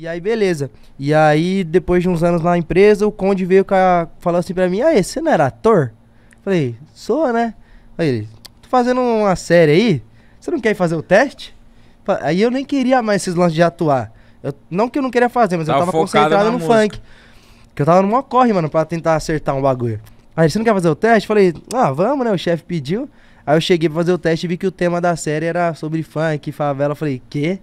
E aí, beleza. E aí, depois de uns anos na empresa, o Conde veio a, falou assim pra mim, aí, você não era ator? Falei, sou, né? Aí tô fazendo uma série aí, você não quer fazer o teste? Aí eu nem queria mais esses lances de atuar. Eu, não que eu não queria fazer, mas tava eu tava concentrado no música. funk. Que eu tava numa corre, mano, pra tentar acertar um bagulho. Aí, você não quer fazer o teste? Falei, ah, vamos, né? O chefe pediu. Aí eu cheguei pra fazer o teste e vi que o tema da série era sobre funk, favela. Falei, quê?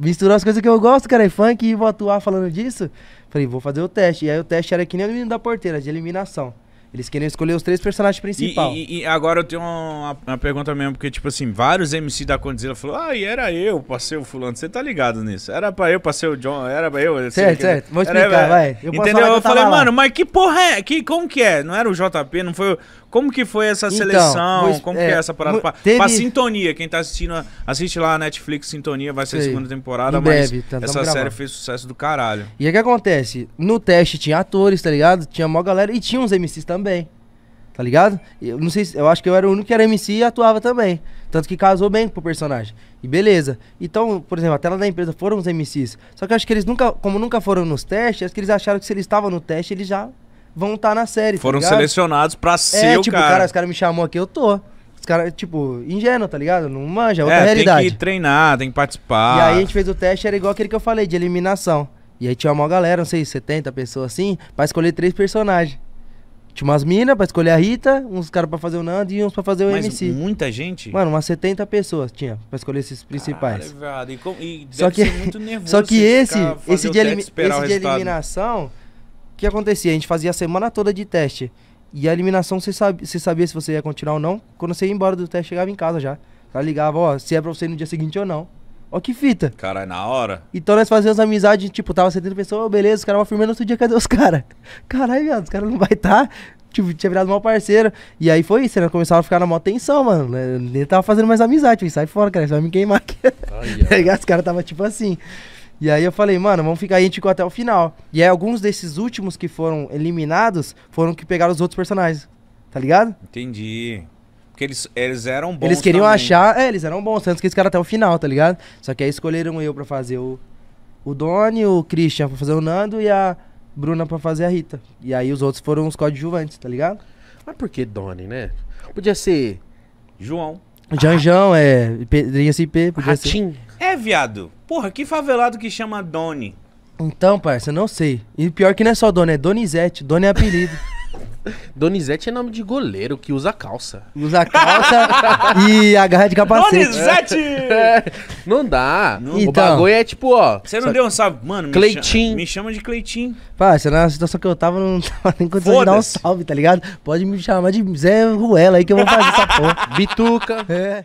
misturar as coisas que eu gosto, cara, e é funk, e vou atuar falando disso. Falei, vou fazer o teste. E aí o teste era que nem o menino da porteira, de eliminação. Eles queriam escolher os três personagens principais. E, e, e, agora eu tenho uma, uma, pergunta mesmo, porque, tipo assim, vários MC da Condizila falaram, ah, e era eu, passei o fulano. Você tá ligado nisso? Era pra eu, passei o John, era pra eu. Certo, que... certo. Vou explicar, era... É. vai. Eu Entendeu? Eu, eu falei, lá. mano, mas que porra é? Que, como que é? Não era o JP, não foi o... Como que foi essa então, seleção? Pois, Como é, que é essa parada? teve... pra sintonia, quem tá assistindo, assiste lá a Netflix Sintonia, vai ser a segunda temporada, em mas tá, essa série fez sucesso do caralho. E o que acontece? No teste tinha atores, tá ligado? Tinha mó galera e tinha uns MCs também. Tá ligado? Eu não sei, eu acho que eu era o único que era MC e atuava também. Tanto que casou bem pro personagem. E beleza. Então, por exemplo, a tela da empresa foram os MCs. Só que eu acho que eles nunca, como nunca foram nos testes, acho que eles acharam que se eles estavam no teste, eles já vão estar tá na série. Tá Foram tá selecionados pra é, ser é, o tipo, cara. cara. Os caras me chamou aqui, eu tô. Os caras, tipo, ingênuo, tá ligado? Não manja, é outra é, realidade. Tem que treinar, tem que participar. E aí a gente fez o teste, era igual aquele que eu falei, de eliminação. E aí tinha uma galera, não sei, 70 pessoas assim, pra escolher três personagens. Tinha umas minas pra escolher a Rita, uns caras pra fazer o Nando e uns pra fazer o Mas MC. muita gente? Mano, umas 70 pessoas tinha pra escolher esses principais. Caralho, e, com, e só que, Só que esse, esse de, esse de, eliminação que acontecia? A gente fazia a semana toda de teste. E a eliminação, você, sabe, você sabia se você ia continuar ou não. Quando você ia embora do teste, chegava em casa já. Ela ligava, ó, se é pra você ir no dia seguinte ou não. Ó que fita. Caralho, na hora. Então nós fazíamos amizade, tipo, tava 70 pessoas, oh, beleza, os caras vão firmando outro dia, cadê os caras? Caralho, viado, os caras não vai estar. Tá. Tipo, tinha virado mal parceiro. E aí foi isso, né? Começava a ficar na maior tensão, mano. Eu né? nem tava fazendo mais amizade, sai fora, cara, você vai me queimar aqui. Ai, tá Os caras tava tipo assim. E aí eu falei, mano, vamos ficar aí, até o final. E aí alguns desses últimos que foram eliminados foram que pegaram os outros personagens. Tá ligado? Entendi. Porque eles, eles eram bons. Eles queriam também. achar. É, eles eram bons, tanto que eles ficaram até o final, tá ligado? Só que aí escolheram eu pra fazer o, o Doni, o Christian pra fazer o Nando e a Bruna pra fazer a Rita. E aí os outros foram os coadjuvantes, tá ligado? Mas por que Doni, né? Podia ser. João. Janjão, ah. é. Pedrinho SP, podia Ratinho. ser. É, viado. Porra, que favelado que chama Doni? Então, parça, não sei. E pior que não é só Doni, é Donizete. Doni é apelido. Donizete é nome de goleiro que usa calça. Usa calça e agarra de capacete. Donizete! É, não dá. Não. Então, o bagulho é tipo, ó. Você não deu um salve, mano. Cleitinho. Me, chama, de Cleitinho. Parça, na situação que eu tava, não tava nem condição de dar um salve, tá ligado? Pode me chamar de Zé Ruela aí que eu vou fazer essa porra. Bituca. É.